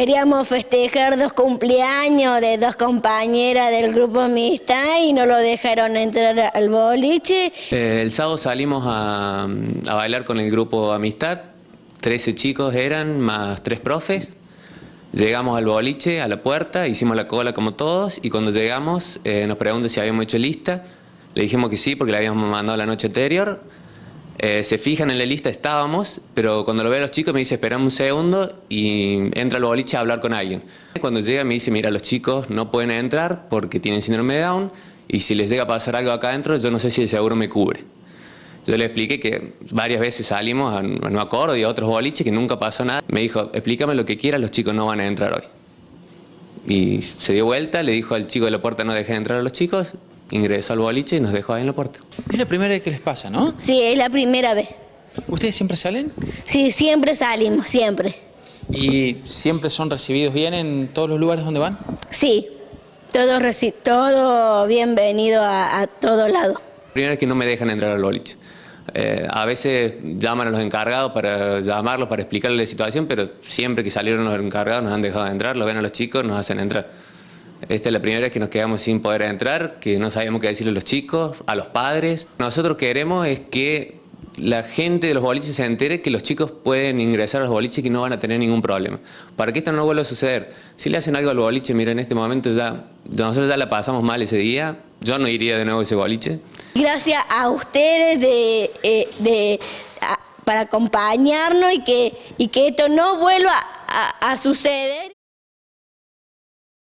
Queríamos festejar dos cumpleaños de dos compañeras del grupo Amistad y no lo dejaron entrar al boliche. Eh, el sábado salimos a, bailar con el grupo Amistad, 13 chicos eran, más tres profes. Llegamos al boliche, a la puerta, hicimos la cola como todos y cuando llegamos eh, nos preguntan si habíamos hecho lista. Le dijimos que sí porque la habíamos mandado la noche anterior. Eh, se fijan en la lista, estábamos, pero cuando lo veo a los chicos me dice, esperame un segundo y entra el boliche a hablar con alguien. Cuando llega me dice, mira, los chicos no pueden entrar porque tienen síndrome de Down y si les llega a pasar algo acá adentro, yo no sé si el seguro me cubre. Yo le expliqué que varias veces salimos a un acuerdo y a otros boliches que nunca pasó nada. Me dijo, explícame lo que quieras, los chicos no van a entrar hoy. Y se dio vuelta, le dijo al chico de la puerta no deje de entrar a los chicos Ingreso al boliche y nos dejo ahí en la puerta. Es la primera vez que les pasa, ¿no? Sí, es la primera vez. ¿Ustedes siempre salen? Sí, siempre salimos, siempre. ¿Y siempre son recibidos bien en todos los lugares donde van? Sí, todo, reci todo bienvenido a, todo lado. Primero es que no me dejan entrar al boliche. Eh, a veces llaman a los encargados para llamarlos, para explicarles la situación, pero siempre que salieron los encargados nos han dejado entrar, lo ven a los chicos, nos hacen entrar. Esta es la primera vez que nos quedamos sin poder entrar, que no sabíamos qué decirle a los chicos, a los padres. Nosotros queremos es que la gente de los boliches se entere que los chicos pueden ingresar a los boliches y que no van a tener ningún problema. Para que esto no vuelva a suceder, si le hacen algo al boliche, mira, en este momento ya, nosotros ya la pasamos mal ese día, yo no iría de nuevo a ese boliche. Gracias a ustedes de, eh, de para acompañarnos y que, y que esto no vuelva a suceder.